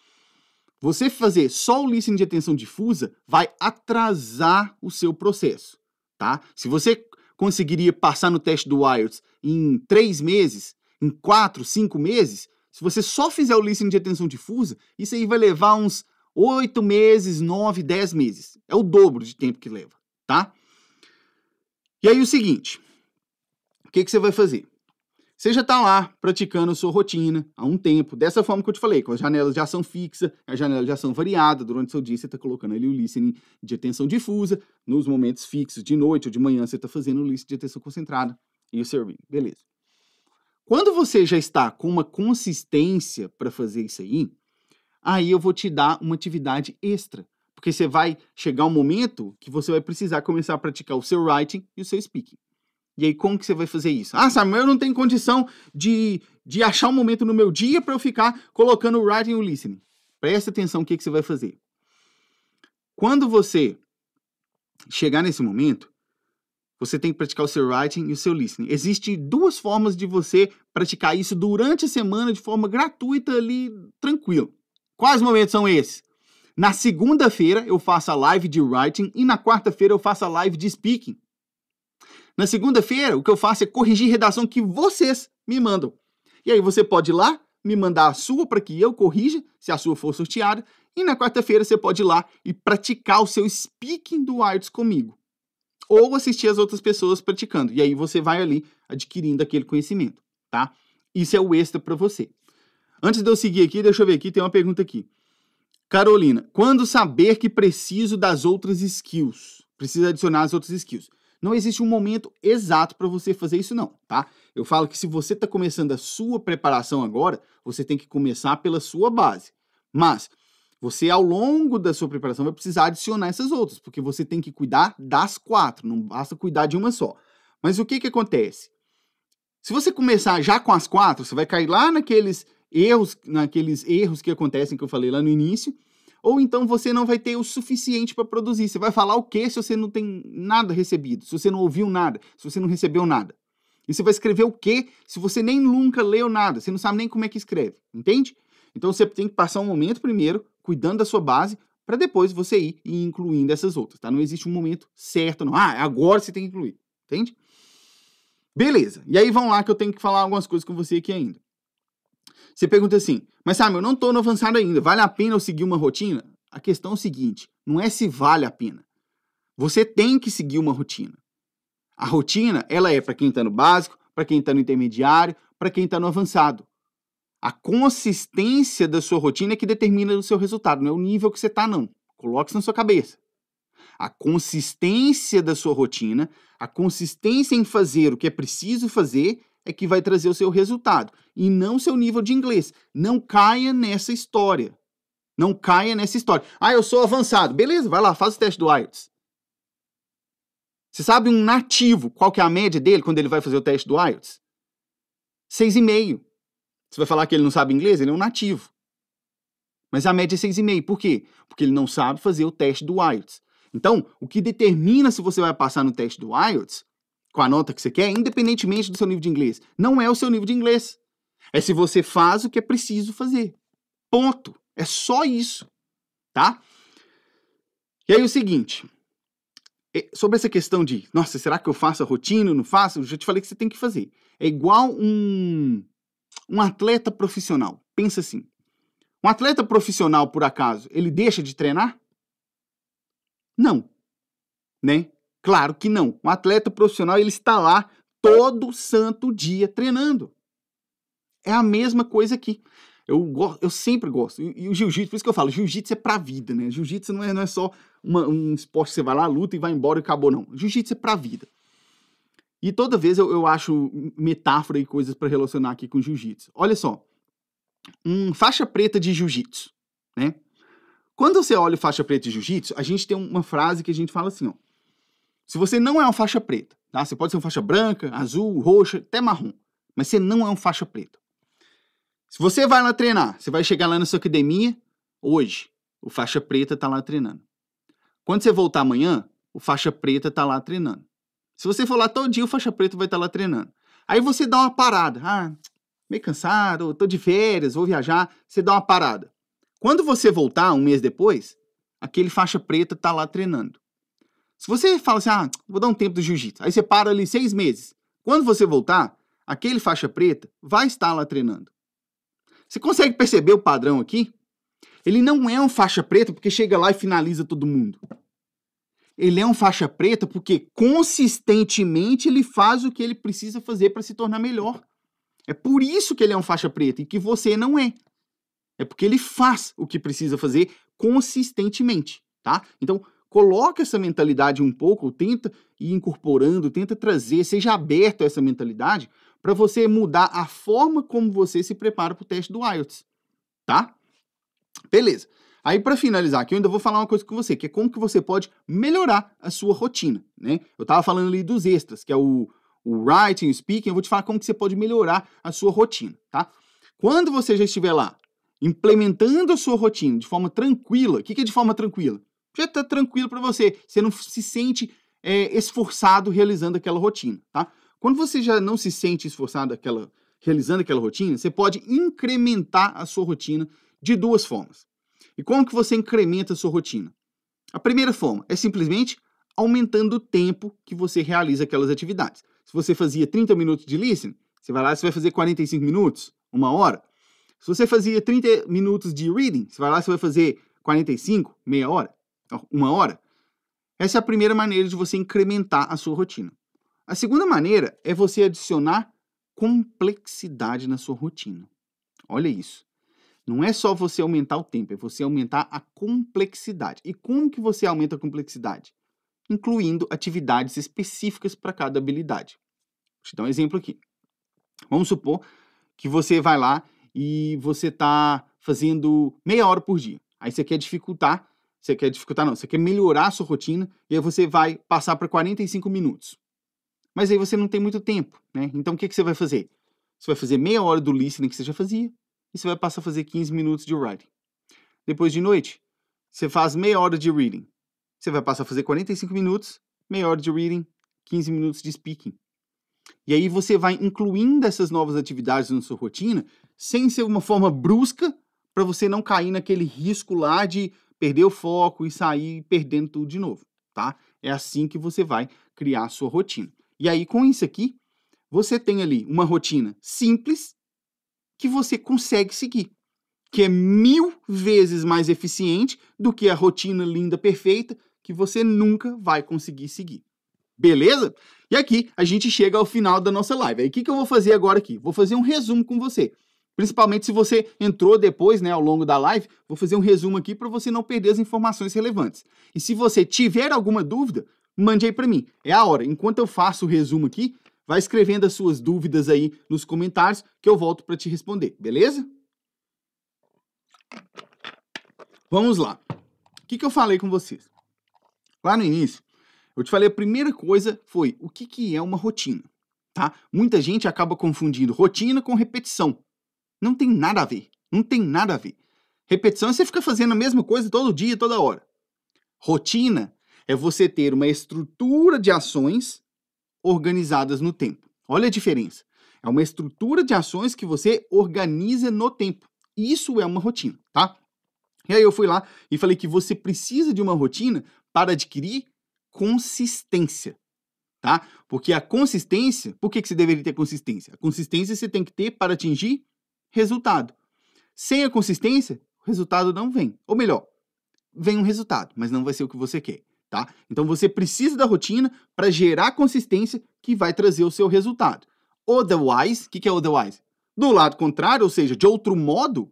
Você fazer só o listening de atenção difusa vai atrasar o seu processo, tá? Se você conseguiria passar no teste do IELTS em três meses, em quatro, cinco meses, se você só fizer o listening de atenção difusa, isso aí vai levar uns oito meses, nove, dez meses. É o dobro de tempo que leva, tá? E aí o seguinte, o que, que você vai fazer? Você já está lá praticando a sua rotina há um tempo, dessa forma que eu te falei, com as janelas de ação fixa, a janela de ação variada, durante o seu dia você está colocando ali o listening de atenção difusa, nos momentos fixos de noite ou de manhã você está fazendo o listening de atenção concentrada e o serving, beleza. Quando você já está com uma consistência para fazer isso aí, aí eu vou te dar uma atividade extra porque você vai chegar um momento que você vai precisar começar a praticar o seu writing e o seu speaking. E aí, como que você vai fazer isso? Ah, Samuel, eu não tenho condição de, de achar um momento no meu dia para eu ficar colocando o writing e o listening. Presta atenção o que, que você vai fazer. Quando você chegar nesse momento, você tem que praticar o seu writing e o seu listening. Existem duas formas de você praticar isso durante a semana de forma gratuita ali, tranquilo. Quais momentos são esses? Na segunda-feira eu faço a live de writing e na quarta-feira eu faço a live de speaking. Na segunda-feira, o que eu faço é corrigir redação que vocês me mandam. E aí você pode ir lá, me mandar a sua para que eu corrija, se a sua for sorteada, e na quarta-feira você pode ir lá e praticar o seu speaking do arts comigo. Ou assistir as outras pessoas praticando. E aí você vai ali adquirindo aquele conhecimento, tá? Isso é o extra para você. Antes de eu seguir aqui, deixa eu ver aqui, tem uma pergunta aqui. Carolina, quando saber que preciso das outras skills? Preciso adicionar as outras skills. Não existe um momento exato para você fazer isso não, tá? Eu falo que se você está começando a sua preparação agora, você tem que começar pela sua base. Mas você ao longo da sua preparação vai precisar adicionar essas outras, porque você tem que cuidar das quatro, não basta cuidar de uma só. Mas o que que acontece? Se você começar já com as quatro, você vai cair lá naqueles erros, naqueles erros que acontecem que eu falei lá no início, ou então você não vai ter o suficiente para produzir. Você vai falar o quê se você não tem nada recebido, se você não ouviu nada, se você não recebeu nada? E você vai escrever o quê se você nem nunca leu nada, você não sabe nem como é que escreve, entende? Então você tem que passar um momento primeiro cuidando da sua base para depois você ir incluindo essas outras, tá? Não existe um momento certo, não. Ah, agora você tem que incluir, entende? Beleza. E aí vão lá que eu tenho que falar algumas coisas com você aqui ainda. Você pergunta assim, mas sabe, eu não estou no avançado ainda, vale a pena eu seguir uma rotina? A questão é o seguinte, não é se vale a pena. Você tem que seguir uma rotina. A rotina, ela é para quem está no básico, para quem está no intermediário, para quem está no avançado. A consistência da sua rotina é que determina o seu resultado, não é o nível que você está, não. Coloque isso na sua cabeça. A consistência da sua rotina, a consistência em fazer o que é preciso fazer, é que vai trazer o seu resultado e não seu nível de inglês. Não caia nessa história. Não caia nessa história. Ah, eu sou avançado. Beleza, vai lá, faz o teste do IELTS. Você sabe um nativo, qual que é a média dele quando ele vai fazer o teste do IELTS? 6,5. Você vai falar que ele não sabe inglês? Ele é um nativo. Mas a média é 6,5. Por quê? Porque ele não sabe fazer o teste do IELTS. Então, o que determina se você vai passar no teste do IELTS com a nota que você quer, independentemente do seu nível de inglês. Não é o seu nível de inglês. É se você faz o que é preciso fazer. Ponto. É só isso, tá? E aí o seguinte, sobre essa questão de, nossa, será que eu faço a rotina, não faço? Eu já te falei que você tem que fazer. É igual um, um atleta profissional. Pensa assim, um atleta profissional, por acaso, ele deixa de treinar? Não, né? Claro que não. Um atleta profissional ele está lá todo santo dia treinando. É a mesma coisa aqui. Eu, eu sempre gosto. E, e o jiu-jitsu, por isso que eu falo, jiu-jitsu é pra vida, né? Jiu-jitsu não é, não é só uma, um esporte que você vai lá, luta e vai embora e acabou, não. Jiu-jitsu é pra vida. E toda vez eu, eu acho metáfora e coisas para relacionar aqui com jiu-jitsu. Olha só. Um faixa preta de jiu-jitsu, né? Quando você olha o faixa preta de jiu-jitsu, a gente tem uma frase que a gente fala assim, ó. Se você não é uma faixa preta, tá? Você pode ser uma faixa branca, azul, roxa, até marrom, mas você não é uma faixa preta. Se você vai lá treinar, você vai chegar lá na sua academia hoje, o faixa preta está lá treinando. Quando você voltar amanhã, o faixa preta está lá treinando. Se você for lá todo dia, o faixa preta vai estar tá lá treinando. Aí você dá uma parada. Ah, meio cansado, tô de férias, vou viajar. Você dá uma parada. Quando você voltar um mês depois, aquele faixa preta está lá treinando. Se você fala assim, ah, vou dar um tempo do jiu-jitsu, aí você para ali seis meses. Quando você voltar, aquele faixa preta vai estar lá treinando. Você consegue perceber o padrão aqui? Ele não é um faixa preta porque chega lá e finaliza todo mundo. Ele é um faixa preta porque consistentemente ele faz o que ele precisa fazer para se tornar melhor. É por isso que ele é um faixa preta e que você não é. É porque ele faz o que precisa fazer consistentemente, tá? Então, coloca essa mentalidade um pouco, tenta ir incorporando, tenta trazer, seja aberto a essa mentalidade para você mudar a forma como você se prepara para o teste do IELTS, tá? Beleza. Aí para finalizar aqui, eu ainda vou falar uma coisa com você, que é como que você pode melhorar a sua rotina, né? Eu tava falando ali dos extras, que é o, o writing, o speaking, eu vou te falar como que você pode melhorar a sua rotina, tá? Quando você já estiver lá implementando a sua rotina de forma tranquila, o que, que é de forma tranquila? já tá tranquilo para você. Você não se sente é, esforçado realizando aquela rotina, tá? Quando você já não se sente esforçado aquela, realizando aquela rotina, você pode incrementar a sua rotina de duas formas. E como que você incrementa a sua rotina? A primeira forma é simplesmente aumentando o tempo que você realiza aquelas atividades. Se você fazia 30 minutos de listening, você vai lá e vai fazer 45 minutos, uma hora. Se você fazia 30 minutos de reading, você vai lá e vai fazer 45, meia hora. Então, uma hora. Essa é a primeira maneira de você incrementar a sua rotina. A segunda maneira é você adicionar complexidade na sua rotina. Olha isso. Não é só você aumentar o tempo, é você aumentar a complexidade. E como que você aumenta a complexidade? Incluindo atividades específicas para cada habilidade. Vou te dar um exemplo aqui. Vamos supor que você vai lá e você está fazendo meia hora por dia. Aí você quer dificultar você quer dificultar, não, você quer melhorar a sua rotina, e aí você vai passar para 45 minutos. Mas aí você não tem muito tempo, né? Então o que, que você vai fazer? Você vai fazer meia hora do listening que você já fazia, e você vai passar a fazer 15 minutos de writing. Depois de noite, você faz meia hora de reading. Você vai passar a fazer 45 minutos, meia hora de reading, 15 minutos de speaking. E aí você vai incluindo essas novas atividades na sua rotina, sem ser uma forma brusca, para você não cair naquele risco lá de perder o foco e sair perdendo tudo de novo, tá? É assim que você vai criar a sua rotina. E aí, com isso aqui, você tem ali uma rotina simples que você consegue seguir, que é mil vezes mais eficiente do que a rotina linda perfeita que você nunca vai conseguir seguir. Beleza? E aqui a gente chega ao final da nossa live. Aí o que, que eu vou fazer agora aqui? Vou fazer um resumo com você. Principalmente se você entrou depois, né, ao longo da live, vou fazer um resumo aqui para você não perder as informações relevantes. E se você tiver alguma dúvida, mande aí para mim. É a hora. Enquanto eu faço o resumo aqui, vai escrevendo as suas dúvidas aí nos comentários que eu volto para te responder, beleza? Vamos lá. O que, que eu falei com vocês? Lá no início, eu te falei a primeira coisa foi o que, que é uma rotina, tá? Muita gente acaba confundindo rotina com repetição. Não tem nada a ver. Não tem nada a ver. Repetição é você ficar fazendo a mesma coisa todo dia, toda hora. Rotina é você ter uma estrutura de ações organizadas no tempo. Olha a diferença. É uma estrutura de ações que você organiza no tempo. Isso é uma rotina, tá? E aí eu fui lá e falei que você precisa de uma rotina para adquirir consistência, tá? Porque a consistência, por que, que você deveria ter consistência? A consistência você tem que ter para atingir resultado. Sem a consistência, o resultado não vem. Ou melhor, vem um resultado, mas não vai ser o que você quer, tá? Então você precisa da rotina para gerar consistência que vai trazer o seu resultado. Otherwise, o que, que é otherwise? Do lado contrário, ou seja, de outro modo,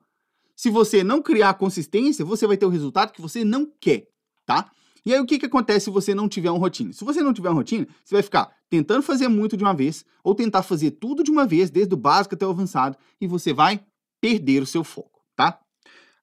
se você não criar consistência, você vai ter o resultado que você não quer, tá? E aí o que, que acontece se você não tiver uma rotina? Se você não tiver uma rotina, você vai ficar tentando fazer muito de uma vez ou tentar fazer tudo de uma vez, desde o básico até o avançado, e você vai perder o seu foco, tá?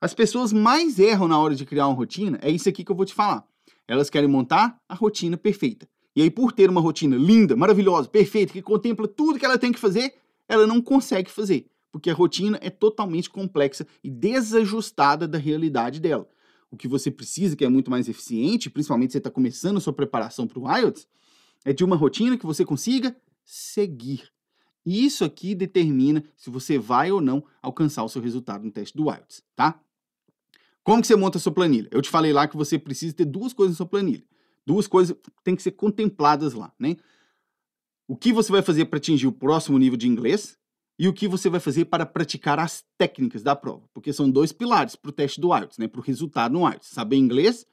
As pessoas mais erram na hora de criar uma rotina, é isso aqui que eu vou te falar. Elas querem montar a rotina perfeita. E aí, por ter uma rotina linda, maravilhosa, perfeita, que contempla tudo que ela tem que fazer, ela não consegue fazer, porque a rotina é totalmente complexa e desajustada da realidade dela o que você precisa, que é muito mais eficiente, principalmente se você está começando a sua preparação para o IELTS, é de uma rotina que você consiga seguir. E isso aqui determina se você vai ou não alcançar o seu resultado no teste do IELTS, tá? Como que você monta a sua planilha? Eu te falei lá que você precisa ter duas coisas na sua planilha. Duas coisas têm que ser contempladas lá, né? O que você vai fazer para atingir o próximo nível de inglês, e o que você vai fazer para praticar as técnicas da prova, porque são dois pilares para o teste do IELTS, né, para o resultado no IELTS, saber inglês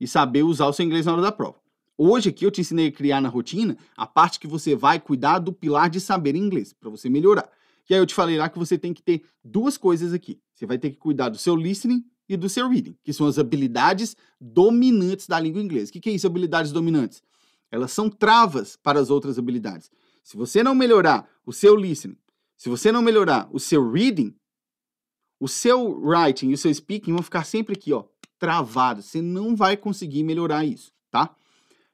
e saber usar o seu inglês na hora da prova. Hoje aqui eu te ensinei a criar na rotina a parte que você vai cuidar do pilar de saber inglês, para você melhorar. E aí eu te falei lá que você tem que ter duas coisas aqui. Você vai ter que cuidar do seu listening e do seu reading, que são as habilidades dominantes da língua inglesa. O que é isso, habilidades dominantes? Elas são travas para as outras habilidades. Se você não melhorar o seu listening, se você não melhorar o seu reading, o seu writing e o seu speaking vão ficar sempre aqui, ó, travados. Você não vai conseguir melhorar isso, tá?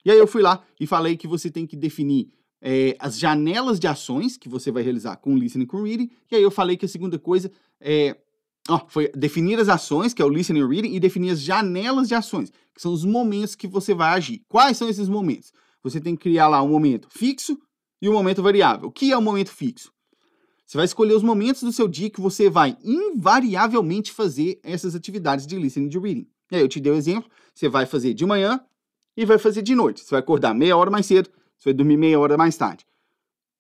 E aí eu fui lá e falei que você tem que definir é, as janelas de ações que você vai realizar com o listening e com o reading. E aí eu falei que a segunda coisa é, ó, foi definir as ações, que é o listening e o reading, e definir as janelas de ações, que são os momentos que você vai agir. Quais são esses momentos? Você tem que criar lá um momento fixo e um momento variável. O que é o um momento fixo? Você vai escolher os momentos do seu dia que você vai invariavelmente fazer essas atividades de listening e reading. E aí eu te dei o um exemplo, você vai fazer de manhã e vai fazer de noite. Você vai acordar meia hora mais cedo, você vai dormir meia hora mais tarde.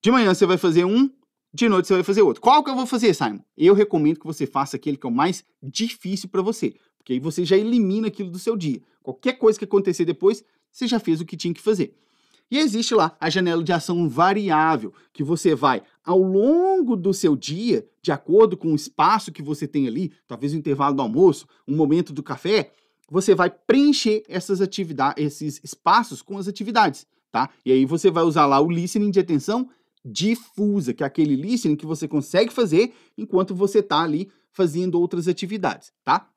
De manhã você vai fazer um, de noite você vai fazer outro. Qual que eu vou fazer, Simon? Eu recomendo que você faça aquele que é o mais difícil para você, porque aí você já elimina aquilo do seu dia. Qualquer coisa que acontecer depois, você já fez o que tinha que fazer. E existe lá a janela de ação variável, que você vai ao longo do seu dia, de acordo com o espaço que você tem ali, talvez o intervalo do almoço, um momento do café, você vai preencher essas atividades, esses espaços com as atividades, tá? E aí você vai usar lá o listening de atenção difusa, que é aquele listening que você consegue fazer enquanto você está ali fazendo outras atividades, tá?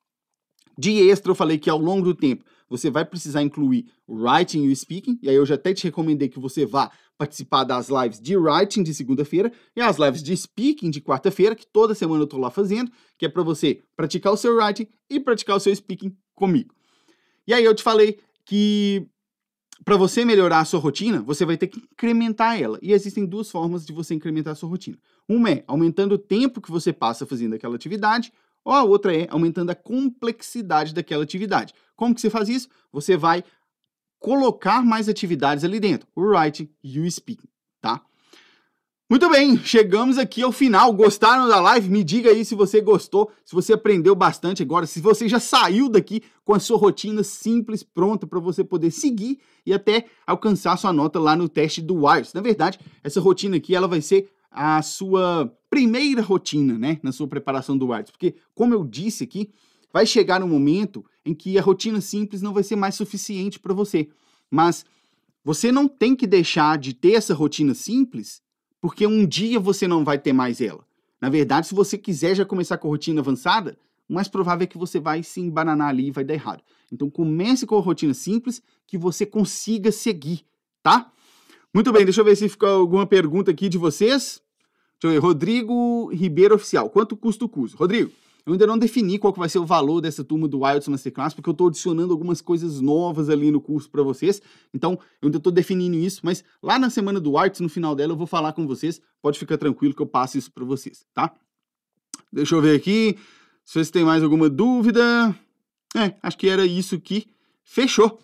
De extra, eu falei que ao longo do tempo você vai precisar incluir writing e speaking, e aí eu já até te recomendei que você vá participar das lives de writing de segunda-feira e as lives de speaking de quarta-feira, que toda semana eu estou lá fazendo, que é para você praticar o seu writing e praticar o seu speaking comigo. E aí eu te falei que para você melhorar a sua rotina, você vai ter que incrementar ela. E existem duas formas de você incrementar a sua rotina. Uma é aumentando o tempo que você passa fazendo aquela atividade, ou a outra é aumentando a complexidade daquela atividade. Como que você faz isso? Você vai colocar mais atividades ali dentro, o writing e o speaking, tá? Muito bem, chegamos aqui ao final. Gostaram da live? Me diga aí se você gostou, se você aprendeu bastante agora, se você já saiu daqui com a sua rotina simples pronta para você poder seguir e até alcançar sua nota lá no teste do Wires. Na verdade, essa rotina aqui ela vai ser a sua primeira rotina, né, na sua preparação do Whats, porque como eu disse aqui, vai chegar um momento em que a rotina simples não vai ser mais suficiente para você, mas você não tem que deixar de ter essa rotina simples, porque um dia você não vai ter mais ela. Na verdade, se você quiser já começar com a rotina avançada, o mais provável é que você vai se embananar ali e vai dar errado. Então comece com a rotina simples que você consiga seguir, tá? Muito bem, deixa eu ver se ficou alguma pergunta aqui de vocês. Deixa eu ver, Rodrigo Ribeiro Oficial. Quanto custa o curso? Rodrigo, eu ainda não defini qual que vai ser o valor dessa turma do Wilds Masterclass, porque eu estou adicionando algumas coisas novas ali no curso para vocês. Então, eu ainda estou definindo isso, mas lá na semana do Wilds, no final dela, eu vou falar com vocês. Pode ficar tranquilo que eu passo isso para vocês, tá? Deixa eu ver aqui se vocês têm mais alguma dúvida. É, acho que era isso que fechou.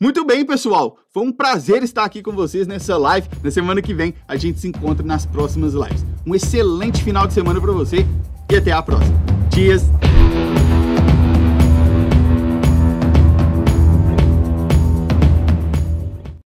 Muito bem, pessoal. Foi um prazer estar aqui com vocês nessa live. Na semana que vem a gente se encontra nas próximas lives. Um excelente final de semana para você e até a próxima. Cheers!